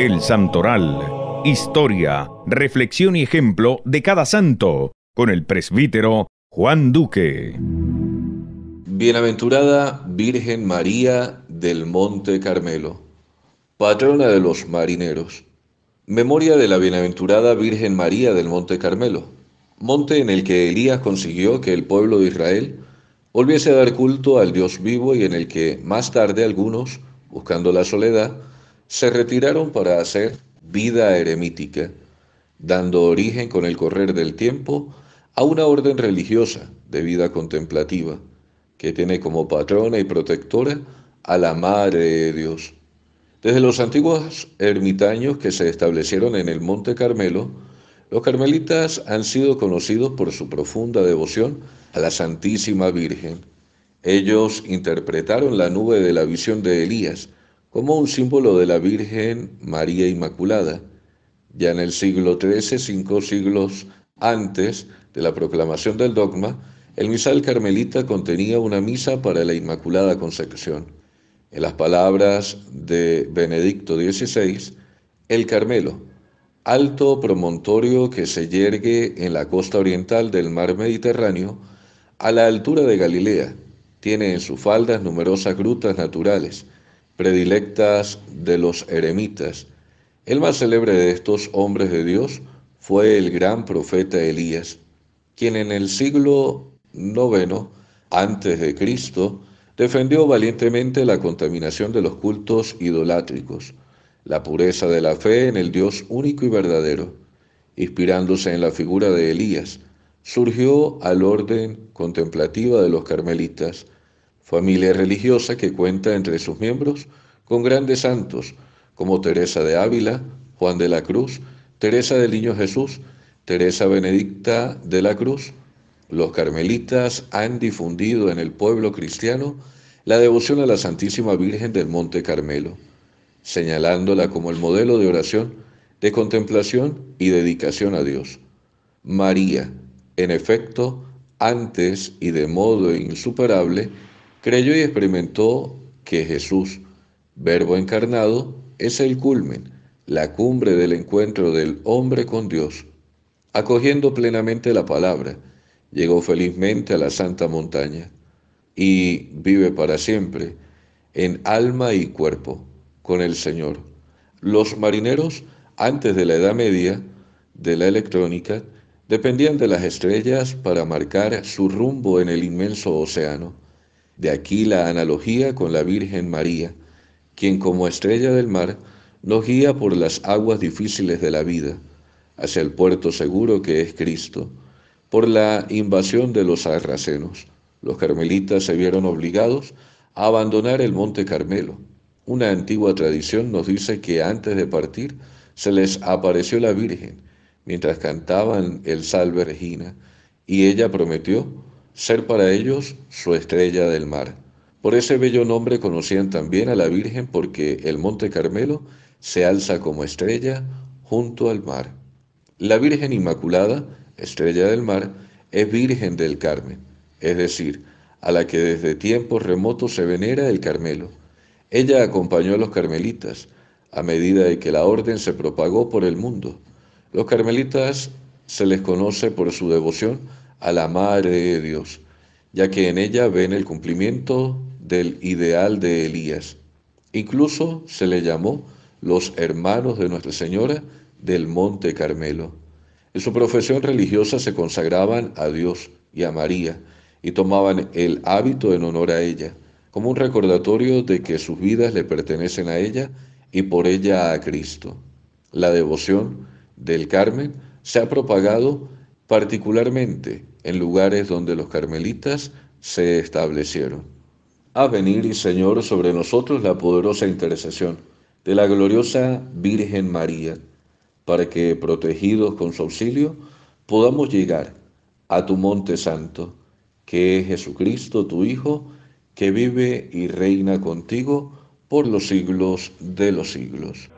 El Santoral. Historia, reflexión y ejemplo de cada santo, con el presbítero Juan Duque. Bienaventurada Virgen María del Monte Carmelo, patrona de los marineros. Memoria de la Bienaventurada Virgen María del Monte Carmelo, monte en el que Elías consiguió que el pueblo de Israel volviese a dar culto al Dios vivo y en el que más tarde algunos, buscando la soledad, se retiraron para hacer vida eremítica, dando origen con el correr del tiempo a una orden religiosa de vida contemplativa que tiene como patrona y protectora a la Madre de Dios. Desde los antiguos ermitaños que se establecieron en el Monte Carmelo, los carmelitas han sido conocidos por su profunda devoción a la Santísima Virgen. Ellos interpretaron la nube de la visión de Elías como un símbolo de la Virgen María Inmaculada. Ya en el siglo XIII, cinco siglos antes de la proclamación del dogma, el misal carmelita contenía una misa para la Inmaculada Concepción. En las palabras de Benedicto XVI, el Carmelo, alto promontorio que se yergue en la costa oriental del mar Mediterráneo, a la altura de Galilea, tiene en sus faldas numerosas grutas naturales, predilectas de los eremitas. El más célebre de estos hombres de Dios fue el gran profeta Elías, quien en el siglo IX antes de Cristo defendió valientemente la contaminación de los cultos idolátricos, la pureza de la fe en el Dios único y verdadero. Inspirándose en la figura de Elías, surgió al orden contemplativa de los carmelitas, familia religiosa que cuenta entre sus miembros con grandes santos como Teresa de Ávila, Juan de la Cruz, Teresa del Niño Jesús, Teresa Benedicta de la Cruz. Los carmelitas han difundido en el pueblo cristiano la devoción a la Santísima Virgen del Monte Carmelo, señalándola como el modelo de oración, de contemplación y dedicación a Dios. María, en efecto, antes y de modo insuperable, creyó y experimentó que Jesús, verbo encarnado, es el culmen, la cumbre del encuentro del hombre con Dios. Acogiendo plenamente la palabra, llegó felizmente a la santa montaña y vive para siempre en alma y cuerpo con el Señor. Los marineros, antes de la Edad Media, de la electrónica, dependían de las estrellas para marcar su rumbo en el inmenso océano. De aquí la analogía con la Virgen María, quien como estrella del mar nos guía por las aguas difíciles de la vida, hacia el puerto seguro que es Cristo, por la invasión de los sarracenos. Los carmelitas se vieron obligados a abandonar el Monte Carmelo. Una antigua tradición nos dice que antes de partir se les apareció la Virgen mientras cantaban el Salve Regina y ella prometió ser para ellos su estrella del mar. Por ese bello nombre conocían también a la Virgen porque el Monte Carmelo se alza como estrella junto al mar. La Virgen Inmaculada, estrella del mar, es Virgen del Carmen, es decir, a la que desde tiempos remotos se venera el Carmelo. Ella acompañó a los carmelitas a medida de que la orden se propagó por el mundo. Los carmelitas se les conoce por su devoción a la Madre de Dios, ya que en ella ven el cumplimiento del ideal de Elías. Incluso se le llamó los hermanos de Nuestra Señora del Monte Carmelo. En su profesión religiosa se consagraban a Dios y a María y tomaban el hábito en honor a ella, como un recordatorio de que sus vidas le pertenecen a ella y por ella a Cristo. La devoción del Carmen se ha propagado particularmente en lugares donde los carmelitas se establecieron. A venir y Señor sobre nosotros la poderosa intercesión de la gloriosa Virgen María, para que, protegidos con su auxilio, podamos llegar a tu monte santo, que es Jesucristo, tu Hijo, que vive y reina contigo por los siglos de los siglos.